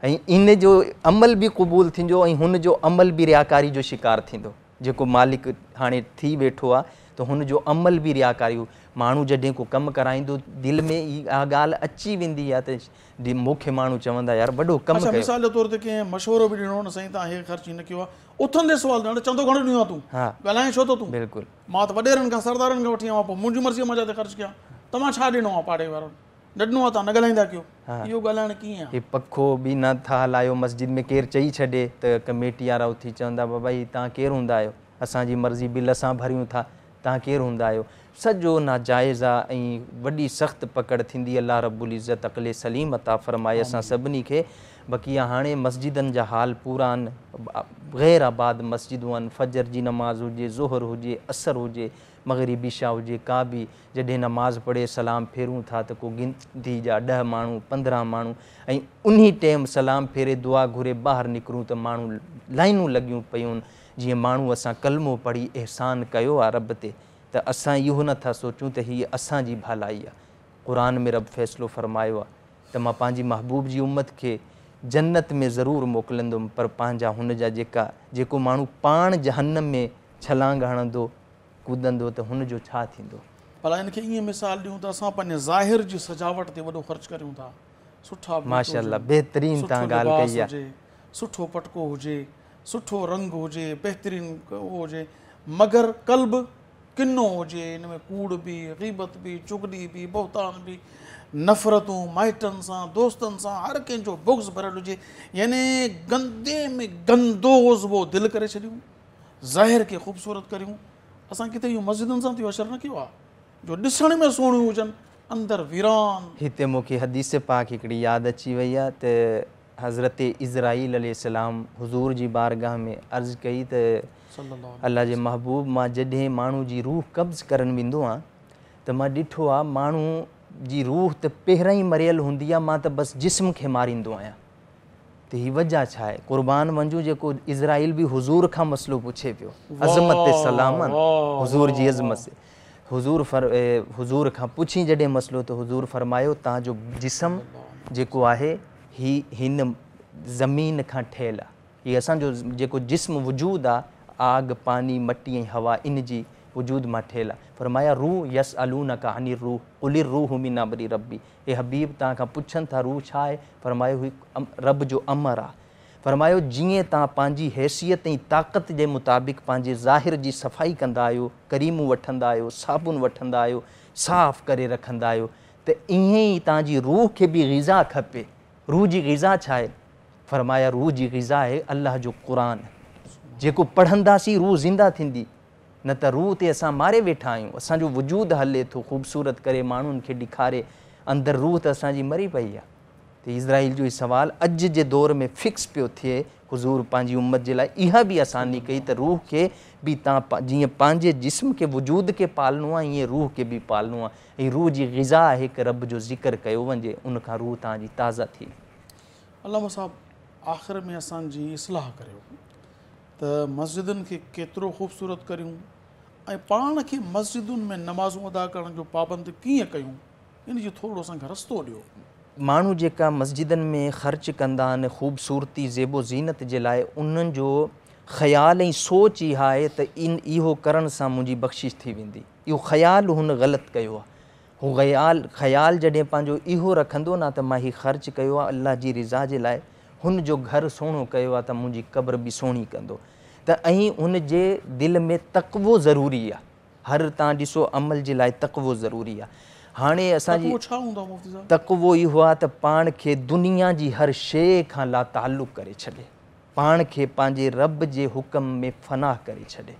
ऐं इन जो अमल बि क़बूलु थींदो ऐं हुन जो अमल भी रियाकारी जो शिकार थींदो जेको मालिक हाँ थी वेठो आ तो हुन अमल भी रियाकारी माण्हू जॾहिं को कमु कराईंदो दिलि में इहा ॻाल्हि अची वेंदी आहे त यार वॾो कमु अच्छा, मिसाल जे तौर ते कंहिं मशवरो बि ॾिनो न ख़र्च न कयो उथंदे सुवाल ॾियणु चवंदो घणो ॾिनो आहे तूं हा ॻाल्हाए छो थो तूं बिल्कुलु मां त वॾेरनि खां सरदारनि खां वठी ख़र्च कयां तव्हां पाड़े वारनि पखो भी न था हलो मस्जिद में केरु चई छे तो कमेटी वारा उथी चवंदा बाबा हीअ तव्हां केरु हूंदा आहियो मर्ज़ी बिल असां भरियूं था तव्हां केरु हूंदा सजो नाजाइज़ आहे ऐं वॾी सख़्तु पकड़ थींदी अलाह रबुल इज़त अकल सलीम अता फ़रमाए असां के खे बाक़ी हाणे मस्जिदनि जा हाल पूरा आहिनि ग़ैर आबाद मस्जिदूं फजर की नमाज़ हुजे ज़ोहर हुजे असर हुजे मग़रबी शाह हुजे का भी जॾहिं नमाज़ पढ़े सलाम फेरू था तो को गिनती जा ॾह माण्हू पंद्रह माण्हू उन्हीं टेम सलाम फेरे दुआ घुरे ॿाहिरि निकिरूं तो माण्हू लाइनूं लगे पियूं आहिनि जीअं माण्हू कलमो पढ़ी एहसान किया रब ते त असां इहो नथा सोचूं त हीअ असांजी भलाई आहे क़ुर में रब फैसलो फ़रमायो आहे त मां पंहिंजी महबूब जी उमत खे जन्नत में ज़रूरु मोकिलींदुमि पर पंहिंजा हुनजा जेका जेको माण्हू पाण जे में छलांग हणंदो कुॾंदो त हुन छा थींदो भला हिनखे किनो हुजे हिन में कूड़ बि ग़रीबत बि चुगॾी बि बोतान बि नफ़रतूं माइटनि सां दोस्तनि सां हर कंहिंजो बुक्स भरियलु हुजे यानी गंदे में गंदोज़बो दिलि करे छॾियूं ज़ाहिर खे ख़ूबसूरत करियूं असां किथे इहो मस्जिदनि सां थियो असरु न कयो आहे जो ॾिसण में सुहिणियूं हुजनि अंदरि वीरान हिते मूंखे हदीस पाक हिकिड़ी यादि अची वई आहे त हज़रत इज़राईलम हुजूर जी बारगाह में अर्ज़ कई त अल्लाह के महबूब में जडे माण्हू की रूह कब्ज़ कर वो आहियां त मां ॾिठो रूह तो पैर ही मरियल होंगी आहे मां जिसम के मारी खे मारींदो आहियां वजह छा क़ुर्बान वजू जो इज़राइल भी हुज़ूर का मसलो पुछे पो अज़मत सलामन हजूर की अज़मत से हुज़ूर फर हजूर का पुछी जडे मसलो तो हजूर फरमा तुम जिसम जो है ही हिन ज़मीन का ठहियलु आहे हीअ असांजो जिस्म वजूद आहे आग पानी मटी हवा इन जी वजूद में ठहियलु आहे फरमाया रूह यस अलून का हनी रूह उलिर रूह बरी रबी हे हबीब तुछन था रूह छा आहे फरमायो हुई रब जो अमर आ फरमायो जीअं तव्हां हैसियत ताक़त के मुताबिक़ पंहिंजे ज़ाहिर की सफ़ाई कंदा आहियो करीमूं वठंदा साबुन वा साफ़ कर रखा रखंदा आहियो त ईअं ई तव्हांजी रूह ग़िज़ा खपे रूह जी ग़ज़ा छा आहे फरमाया रूह जी ग़ज़ा आहे अलाह जो क़ुर जेको पढ़ंदासीं रूह ज़िंदा थींदी न त रूह ते असां मारे वेठा आहियूं असांजो वजूद हले थो ख़ूबसूरत करे माण्हुनि खे ॾेखारे अंदरि रूह त असांजी मरी पई आहे त इज़राइल जो ई सुवालु अॼु जे दौर में फिक्स पियो थिए हुज़ूर पंहिंजी उमत जे लाइ इहा बि आसानी कई तो रूह के भी तीन जीअं पंहिंजे जिस्म खे वजूद के पालनो आहे ईअं रूह के भी पालणो आ ऐं रूह जी ग़िज़ा आहे की रब जो ज़िक्र कयो वञे उनखां रूह तव्हांजी ताज़ा थी अलाह साहब आख़िर में असांजी इस्लाह करियो त मस्जिदुनि खे केतिरो ख़ूबसूरत करियूं ऐं पाण खे मस्जिदुनि में नमाज़ूं अदा करण जो पाबंद कीअं कयूं इन जो थोरो असांखे रस्तो ॾियो मू जो मस्जिद में ख़र्च कंदा ख़ूबसूरती ज़ेबो ज़ीनत के लिए उन ख़्याल सोच इहा आहे इन इो करण सां बख़्शिश थी वेंदी इहो ख़्यालु हुन ग़लति ख्याल आहे हू ख़्यालु ख़्यालु जॾहिं पंहिंजो इहो रखंदो न त मां ख़र्च कयो आहे अलाह जी रिज़ा जे लाइ हुन जो घरु सुहिणो कयो क़ब्र भी सुहिणी कंदो त ऐं हुन में तकवो ज़रूरी आहे हर तव्हां ॾिसो अमल के लिए तकवो ज़रूरी आ हाणे असांजी तकवो इहो आहे त पाण खे दुनिया जी हर शइ खां करे छॾे पाण खे पंहिंजे रब जे हुकम में फ़नाह करे छॾे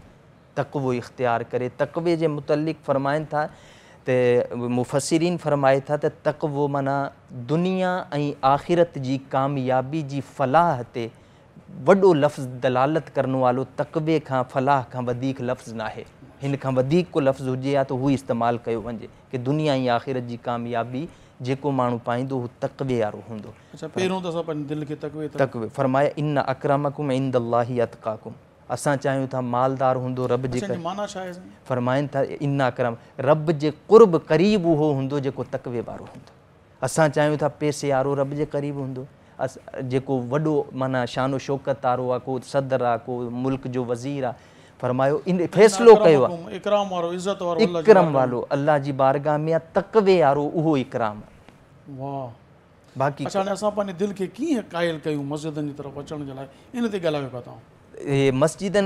तकवो इख़्तियार करे तकवे जे मुतलिक़ फ़रमाइनि था त मुफ़सरीन फ़रमाए था त तकवो माना दुनिया ऐं आख़िरत जी कामयाबी जी फलाह ते वॾो लफ़्ज़ु दलालत करण वारो तकबे खां फलाह खां वधीक लफ़्ज़ु आहे हिन खां वधीक को लफ़्ज़ हुजे आहे त उहो ई इस्तेमालु कयो वञिजे की दुनिया जी आख़िर जी कामयाबी जेको माण्हू पाईंदो उहो तकवे वारो हूंदो असां चाहियूं था मालदार हूंदो इन अक्रम रब जे कुर्ब क़रीब उहो हूंदो जेको तकवे वारो हूंदो असां चाहियूं था पैसे वारो रब जे क़रीबु हूंदो जेको वॾो माना शानो शौकत वारो आहे को सदर आहे को मुल्क़ जो वज़ीर आहे मस्जिदनि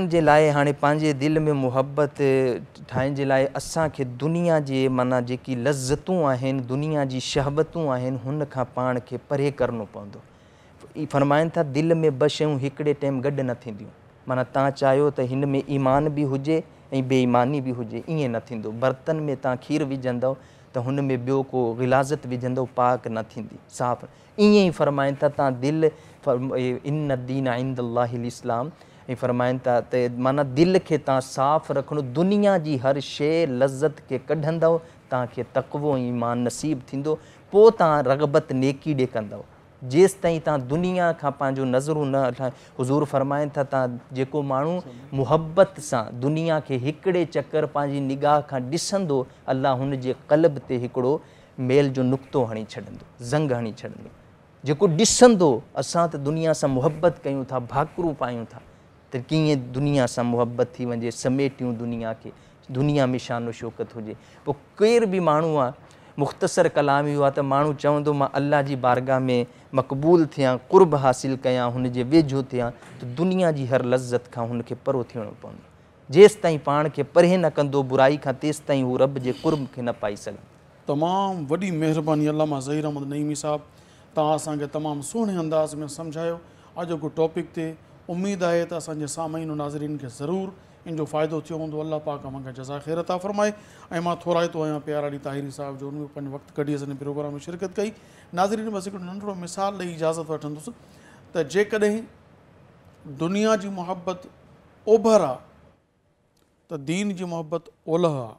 जे लाइ हाणे पंहिंजे दिलि में मुहबत ठाहिण जे लाइ असांखे दुनिया जे माना जेकी लज़तूं आहिनि दुनिया जी शहबतूं आहिनि हुन खां पाण खे परे करिणो पवंदो फरमाइनि था दिलि में ॿ शयूं हिकिड़े टाइम गॾु न थींदियूं माना तव्हां चाहियो त हिन में ईमान बि हुजे ऐं बेईमानी बि हुजे ईअं न थींदो बर्तन में तव्हां खीरु विझंदव त हुन में ॿियो को गिलाज़त विझंदो पाक न थींदी साफ़ु ईअं ई फ़रमाइनि था तव्हां दिलि इन नदी आइंद आईंदा इस्लाम ऐं फ़रमाइनि था त माना दिलि खे तव्हां साफ़ु रखणो दुनिया जी हर शइ लज़त खे कढंदव तव्हांखे तकवो ईमान नसीबु थींदो पोइ तव्हां रगबत नेकी ॾे कंदव जेसि ताईं तव्हां दुनिया खां पंहिंजो नज़रूं न हलाए हज़ूर फरमाइनि था तव्हां जेको माण्हू मुहबत सां दुनिया खे हिकिड़े चकर पंहिंजी निगाह खां ॾिसंदो अलाह हुन जे कलब ते हिकिड़ो मेल जो नुक़्तो हणी छॾंदो ज़ंग हणी छॾंदो जेको ॾिसंदो असां त दुनिया सां मुहबत कयूं था भाकुरु पायूं था त कीअं दुनिया सां मुहबत थी वञे समेटियूं दुनिया खे दुनिया में शानो शौकत हुजे पोइ केर बि माण्हू आहे मुख़्तसर कलाम इहो आहे त माण्हू चवंदो मां अलाह जी बारगाह में मक़बूल थियां कुर्ब हासिलु कयां हुन जे वेझो थियां त दुनिया जी हर लज़त खां हुनखे परो थियणो पवंदो जेसि ताईं पाण खे परे न कंदो बुराई खां तेसि ताईं हू रब जे कुर्ब खे न पाई सघनि तमामु वॾी महिरबानी ज़हीर अहमद नईमी तव्हां असांखे तमामु सुहिणे अंदाज़ में सम्झायो अॼु को टॉपिक ते उमेदु आहे त असांजे नाज़रीन खे ज़रूरु इन जो फ़ाइदो थियो हूंदो अलाह पाक मां खे जज़ा ख़ैर था फ़रमाए ऐं मां थोरा ई थो तो आहियां प्यार अली ताहिरी साहिब जो उन पंहिंजो वक़्तु कढी असांजे प्रोग्राम में शिरकत कई नाज़रीन बस हिकिड़ो नंढिड़ो मिसाल ॾेई इजाज़त वठंदुसि त जेकॾहिं दुनिया जी मुहबत ओभर आ त दीन की मुहबत ओलह आ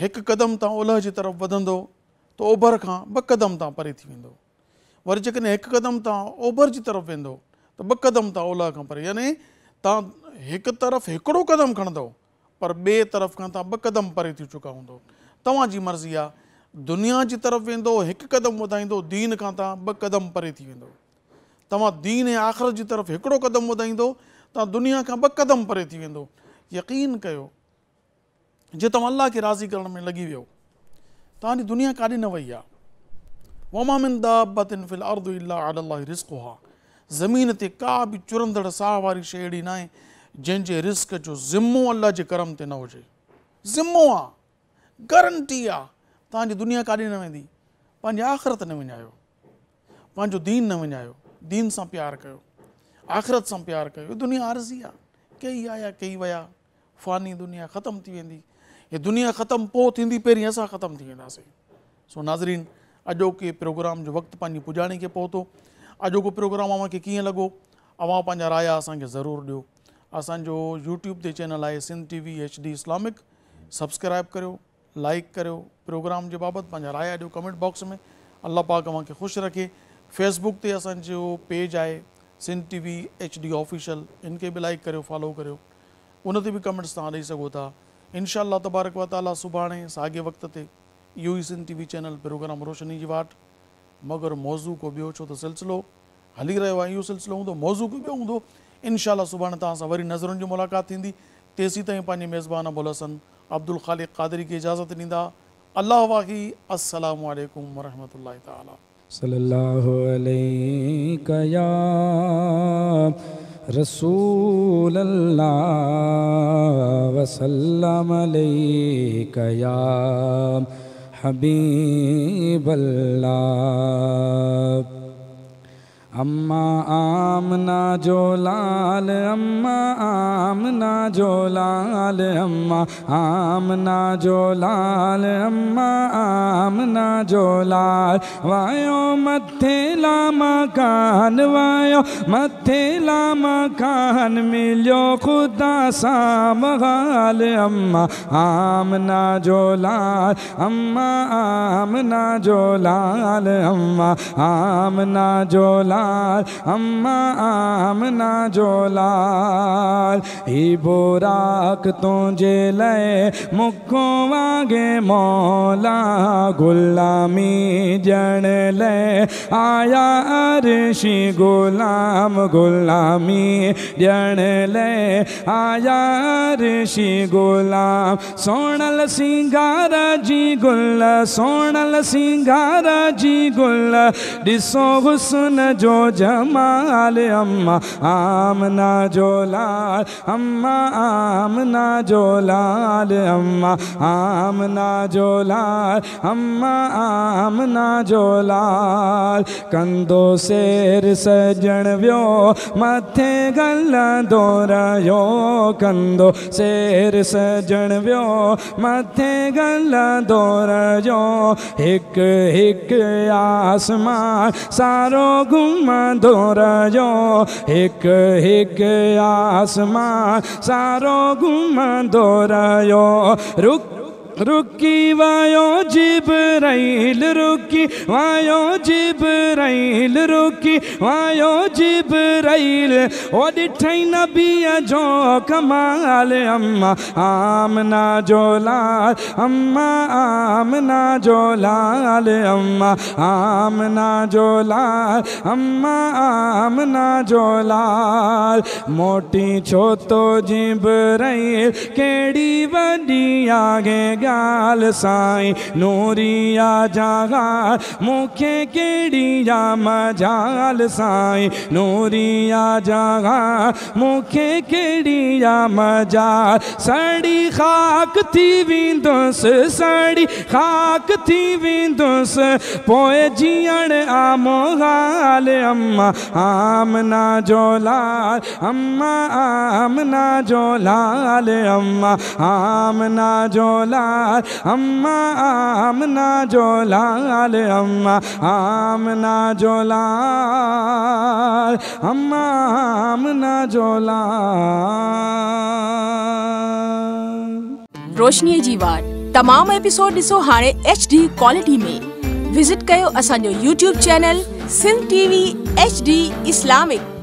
हिकु क़दम तलह की तरफ़ बद तो ओभर का ब क़दम तव्हां परे थी वरी जेकॾहिं हिकु क़दम तव्हां ओभर जी तरफ़ वो तो ॿ क़दम तव्हां ओलह परे यानी तव्हां हिकु तरफ़ हिकिड़ो क़दम खणंदव पर बे तरफ़ का तव्हां ॿ क़दम परे थी चुका होंद तव्हांजी मर्ज़ी आ दुनिया की तरफ़ वो एक क़दम वधाईंदो दीन खां ब क़दम परे थी वेंदो तव्हां दीन ऐं आख़िरत जी तरफ़ एकड़ो क़दम वधाईंदो तव्हां दुनिया खां ॿ क़दम परे थी वेंदो यकीन कर जो तुम अल्लाह के राज़ी करण में लॻी वियो तव्हांजी दुनिया काड़े न वई आहे वमामिन फिल अर्द इला अलाह रिस्क हुआ ज़मीन से का भी चुरंदड़ साह वाली शे अड़ी ना जैसे रिस्क जो जिम्मो अलाह जे करम से न हो जिम्मो आ गंटी आज दुनिया काड़े न वेंदी पंहिंजी आख़िरत दीन न दीन से प्यार कर आखरत से प्यार कर दुनिया आरज़ी आ कई आया कई वया फ़ानी दुनिया खत्म थी वेंदी हीअ दुनिया खत्म पोइ पे अस असां थी वेंदासीं सो नाज़रीन अॼोके प्रोग्राम जो वक्त पंहिंजी पुॼाणी खे पहुतो अॼोको प्रोग्राम अव्हांखे कीअं लगो अव्हां पंहिंजा राया असांखे ज़रूरु ॾियो असांजो यूट्यूब ते चैनल है Sindh TV HD Islamic subscribe कर लाइक कर प्रोग्राम के बाबति राय ॾियो कमेंट बॉक्स में अल्लाह पाक अव्हांखे ख़ुशि रखे फेसबुक से असो पेज आहे Sindh TV HD official इनके भी लाइक कर फॉलो कर उन भी कमेंट्स तव्हां ॾेई सघो तबारक वाताला सुभाणे साॻे वक़्त ते इहो ई Sindh T TV channel programme रोशनी की वाट मगर मौज़ू को बो छो तो सिलसिलो हली रो आहे इहो सिलसिलो हूंदो मौज़ू को ॿियो हूंदो इनशाला सुबह तव्हां सां वरी मुलाक़ात थींदी तेसी तीन पंहिंजे मेज़बान बोलसन अब्दुल ख़ालिक क़ादरी की इजाज़त दींदा अल्लाह वाही असलम वरह ताला सल्लल्लाहु अलैहि या रसूल अल्लाह वसल्लम अलैका अम्मा ना जो लाल अम्मा ना जो लाल अम्मा ना जो लाल अम्मा ना जो लाल वायो मथे लामा कान वायो मथे लामा कान मिलो खुदा साम गाल अम्मा ना जो लाल अम्मा आम ना जो लाल अम्मा ना जो लाल জোলাল আম্মা আমনা জোলাল ই বোরাক তো যে লয় মুখো আগে মৌলা গুলামি জন লে आया अर्षि गुलाम गुलामी जण ले आया ऋषि गुलाम सोनल सिंगार जी गुल सोनल सिंगार जी गुल ॾिसो हुसन जो جمال اما آم نا اما آم نا اما آم نا اما آم نا کندو سیر سجن ویو ماتھے گل دو رہيو کندو سیر سجن ویو ماتھے گل دو رہيو ہک ہک آسمان سارو گم मधुर जो हिक हिक आसमां सारो गुम दोरयो रुक रुकी वायो जिब रैल रुकी वायो जिब रैल रुकी वायो जिब रैल ओ ॾिठई नबीअ जो कमाल अम्मा आमना जो लाल अम्मा आमना जो लाल अम्मा आमना जो लाल अम्मा आमना जो लाल मोटी छोतो जिब रैल केड़ी वॾी आगे गाल साई नोरिया जागा मुखे केड़िया मजाल साई नोरिया जागा मुखे केड़िया मजा सड़ी खाक थी वेंदुसि सड़ी खाक थी वेंदुसि पोए जियण आमो हाल अम्मा आमना जो लाल अम्मा आमना जो लाल अम्मा आमना जो लाल यार अम्मा आमना जो लाल अम्मा आमना जो लाल अम्मा आमना जो लाल रोशनी जीवार तमाम एपिसोड ॾिसो हाणे एच डी क्वालिटी में विज़िट कयो असांजो YouTube channel Sindh TV HD Islamic